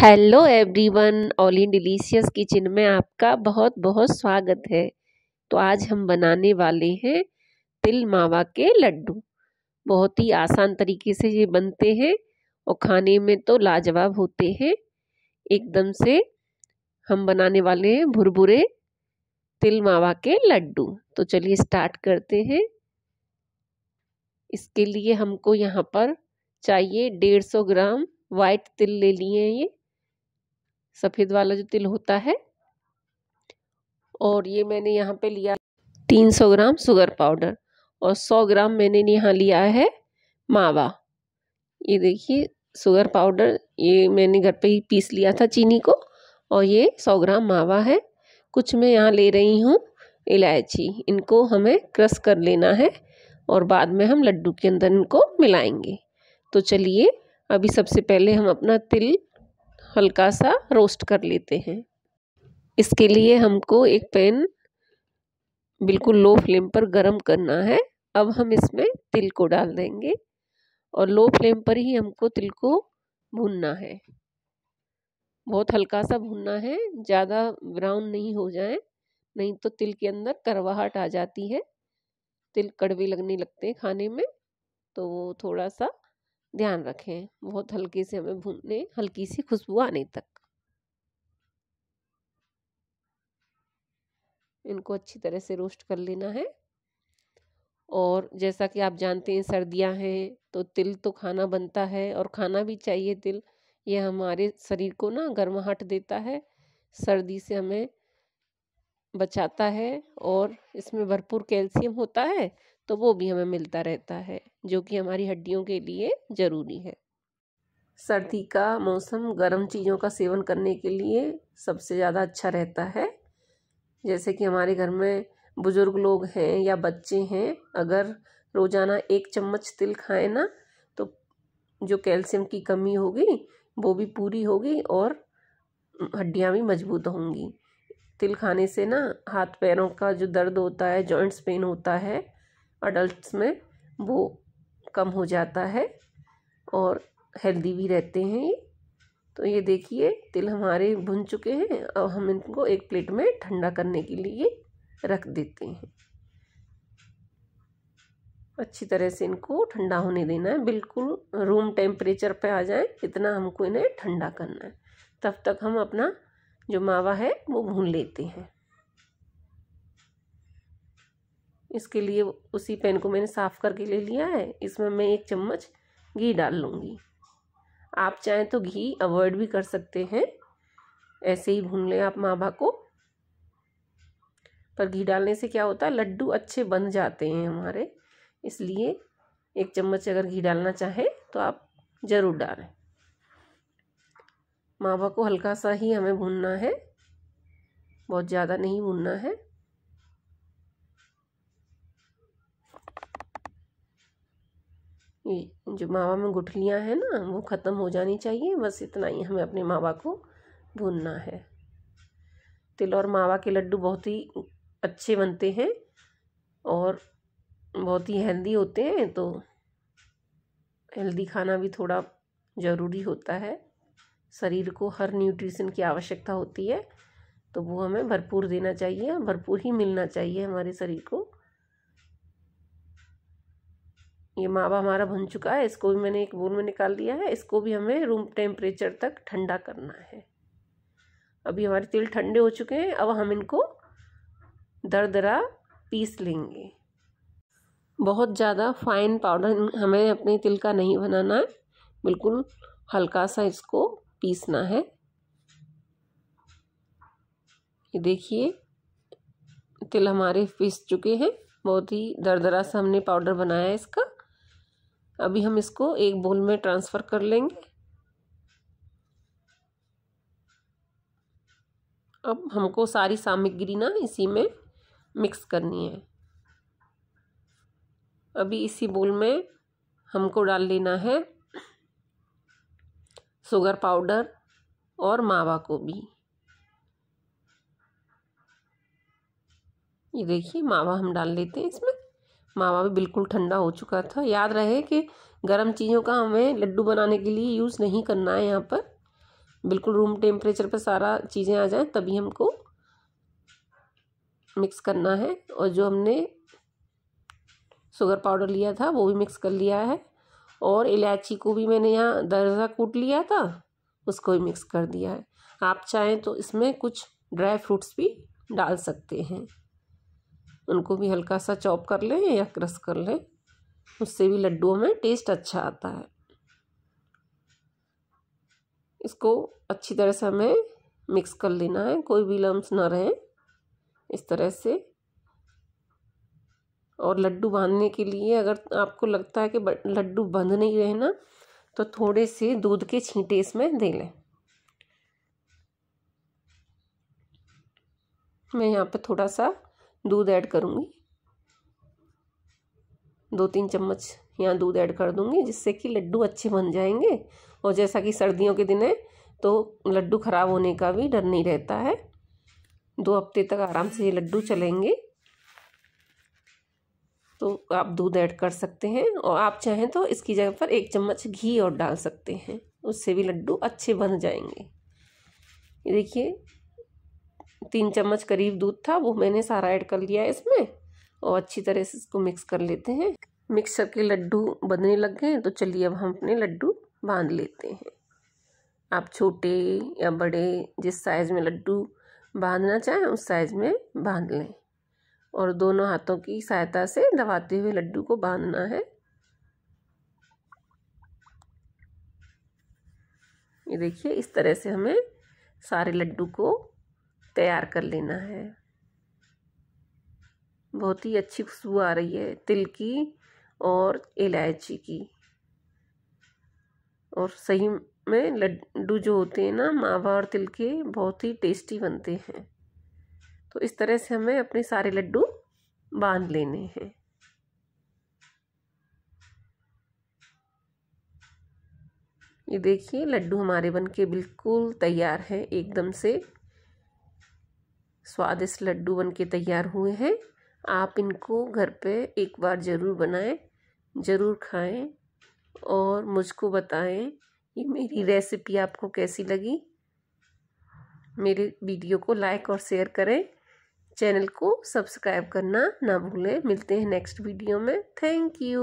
hello everyone all in Delicious Kitchen में आपका बहुत बहुत स्वागत है तो आज हम बनाने वाले हैं तिल मावा के लड्डू बहुत ही आसान तरीके से ये बनते हैं और खाने में तो लाजवाब होते हैं एकदम से हम बनाने वाले हैं भुरभुरे तिल मावा के लड्डू तो चलिए स्टार्ट करते हैं इसके लिए हमको यहाँ पर चाहिए डेढ़ सौ ग्राम वाइट तिल ले लिए हैं ये सफ़ेद वाला जो तिल होता है और ये मैंने यहाँ पे लिया 300 ग्राम शुगर पाउडर और 100 ग्राम मैंने यहाँ लिया है मावा ये देखिए शुगर पाउडर ये मैंने घर पे ही पीस लिया था चीनी को और ये 100 ग्राम मावा है कुछ मैं यहाँ ले रही हूँ इलायची इनको हमें क्रश कर लेना है और बाद में हम लड्डू के अंदर इनको मिलाएंगे तो चलिए अभी सबसे पहले हम अपना तिल हल्का सा रोस्ट कर लेते हैं इसके लिए हमको एक पैन बिल्कुल लो फ्लेम पर गरम करना है अब हम इसमें तिल को डाल देंगे और लो फ्लेम पर ही हमको तिल को भूनना है बहुत हल्का सा भूनना है ज़्यादा ब्राउन नहीं हो जाए नहीं तो तिल के अंदर करवाहट आ जाती है तिल कड़वे लगने लगते हैं खाने में तो वो थोड़ा सा ध्यान रखें बहुत हल्के से हमें भूनने हल्की सी खुशबू आने तक इनको अच्छी तरह से रोस्ट कर लेना है और जैसा कि आप जानते हैं सर्दियां हैं तो तिल तो खाना बनता है और खाना भी चाहिए तिल ये हमारे शरीर को ना गर्माहट देता है सर्दी से हमें बचाता है और इसमें भरपूर कैल्शियम होता है तो वो भी हमें मिलता रहता है जो कि हमारी हड्डियों के लिए ज़रूरी है सर्दी का मौसम गर्म चीज़ों का सेवन करने के लिए सबसे ज़्यादा अच्छा रहता है जैसे कि हमारे घर में बुज़ुर्ग लोग हैं या बच्चे हैं अगर रोज़ाना एक चम्मच तिल खाएं ना तो जो कैल्शियम की कमी होगी वो भी पूरी होगी और हड्डियाँ भी मजबूत होंगी तिल खाने से ना हाथ पैरों का जो दर्द होता है जॉइंट्स पेन होता है अडल्ट में वो कम हो जाता है और हेल्दी भी रहते हैं ये तो ये देखिए तिल हमारे भुन चुके हैं अब हम इनको एक प्लेट में ठंडा करने के लिए रख देते हैं अच्छी तरह से इनको ठंडा होने देना है बिल्कुल रूम टेम्परेचर पे आ जाए इतना हमको इन्हें ठंडा करना है तब तक हम अपना जो मावा है वो भून लेते हैं इसके लिए उसी पैन को मैंने साफ़ करके ले लिया है इसमें मैं एक चम्मच घी डाल लूँगी आप चाहें तो घी अवॉइड भी कर सकते हैं ऐसे ही भून लें आप मावा को पर घी डालने से क्या होता है लड्डू अच्छे बन जाते हैं हमारे इसलिए एक चम्मच अगर घी डालना चाहें तो आप ज़रूर डालें मावा को हल्का सा ही हमें भूनना है बहुत ज़्यादा नहीं भूनना है ये जो मावा में गुठलियाँ हैं ना वो ख़त्म हो जानी चाहिए बस इतना ही हमें अपने मावा को भूनना है तिल और मावा के लड्डू बहुत ही अच्छे बनते हैं और बहुत ही हेल्दी होते हैं तो हेल्दी खाना भी थोड़ा ज़रूरी होता है शरीर को हर न्यूट्रिशन की आवश्यकता होती है तो वो हमें भरपूर देना चाहिए हाँ, भरपूर ही मिलना चाहिए हमारे शरीर को ये मावा हमारा भुन चुका है इसको भी मैंने एक बोल में निकाल दिया है इसको भी हमें रूम टेम्परेचर तक ठंडा करना है अभी हमारे तिल ठंडे हो चुके हैं अब हम इनको दरदरा पीस लेंगे बहुत ज़्यादा फाइन पाउडर हमें अपने तिल का नहीं बनाना है बिल्कुल हल्का सा इसको पीसना है ये देखिए तिल हमारे पीस चुके हैं बहुत ही दरदरा सा हमने पाउडर बनाया है इसका अभी हम इसको एक बोल में ट्रांसफ़र कर लेंगे अब हमको सारी सामग्री ना इसी में मिक्स करनी है अभी इसी बोल में हमको डाल लेना है शुगर पाउडर और मावा को भी ये देखिए मावा हम डाल लेते हैं इसमें मावा भी बिल्कुल ठंडा हो चुका था याद रहे कि गर्म चीज़ों का हमें लड्डू बनाने के लिए यूज़ नहीं करना है यहाँ पर बिल्कुल रूम टेम्परेचर पर सारा चीज़ें आ जाए तभी हमको मिक्स करना है और जो हमने शुगर पाउडर लिया था वो भी मिक्स कर लिया है और इलायची को भी मैंने यहाँ दर्जा कूट लिया था उसको भी मिक्स कर दिया है आप चाहें तो इसमें कुछ ड्राई फ्रूट्स भी डाल सकते हैं उनको भी हल्का सा चॉप कर लें या क्रश कर लें उससे भी लड्डुओं में टेस्ट अच्छा आता है इसको अच्छी तरह से हमें मिक्स कर लेना है कोई भी लम्स ना रहे इस तरह से और लड्डू बांधने के लिए अगर आपको लगता है कि लड्डू बंध नहीं रहे ना तो थोड़े से दूध के छींटे इसमें दे लें मैं यहाँ पे थोड़ा सा दूध ऐड करूँगी दो तीन चम्मच यहाँ दूध ऐड कर दूँगी जिससे कि लड्डू अच्छे बन जाएंगे और जैसा कि सर्दियों के दिन है तो लड्डू ख़राब होने का भी डर नहीं रहता है दो हफ्ते तक आराम से ये लड्डू चलेंगे तो आप दूध ऐड कर सकते हैं और आप चाहें तो इसकी जगह पर एक चम्मच घी और डाल सकते हैं उससे भी लड्डू अच्छे बन जाएंगे ये देखिए तीन चम्मच करीब दूध था वो मैंने सारा ऐड कर लिया है इसमें और अच्छी तरह से इसको मिक्स कर लेते हैं मिक्स करके लड्डू बनने लग गए तो चलिए अब हम अपने लड्डू बांध लेते हैं आप छोटे या बड़े जिस साइज़ में लड्डू बांधना चाहें उस साइज़ में बांध लें और दोनों हाथों की सहायता से दबाते हुए लड्डू को बांधना है ये देखिए इस तरह से हमें सारे लड्डू को तैयार कर लेना है बहुत ही अच्छी खुशबू आ रही है तिल की और इलायची की और सही में लड्डू जो होते हैं ना मावा और तिल के बहुत ही टेस्टी बनते हैं तो इस तरह से हमें अपने सारे लड्डू बांध लेने हैं ये देखिए लड्डू हमारे बन के बिल्कुल तैयार है एकदम से स्वादिष्ट लड्डू बन के तैयार हुए हैं आप इनको घर पे एक बार ज़रूर बनाएं ज़रूर खाएं और मुझको बताएं ये मेरी रेसिपी आपको कैसी लगी मेरे वीडियो को लाइक और शेयर करें चैनल को सब्सक्राइब करना ना भूलें मिलते हैं नेक्स्ट वीडियो में थैंक यू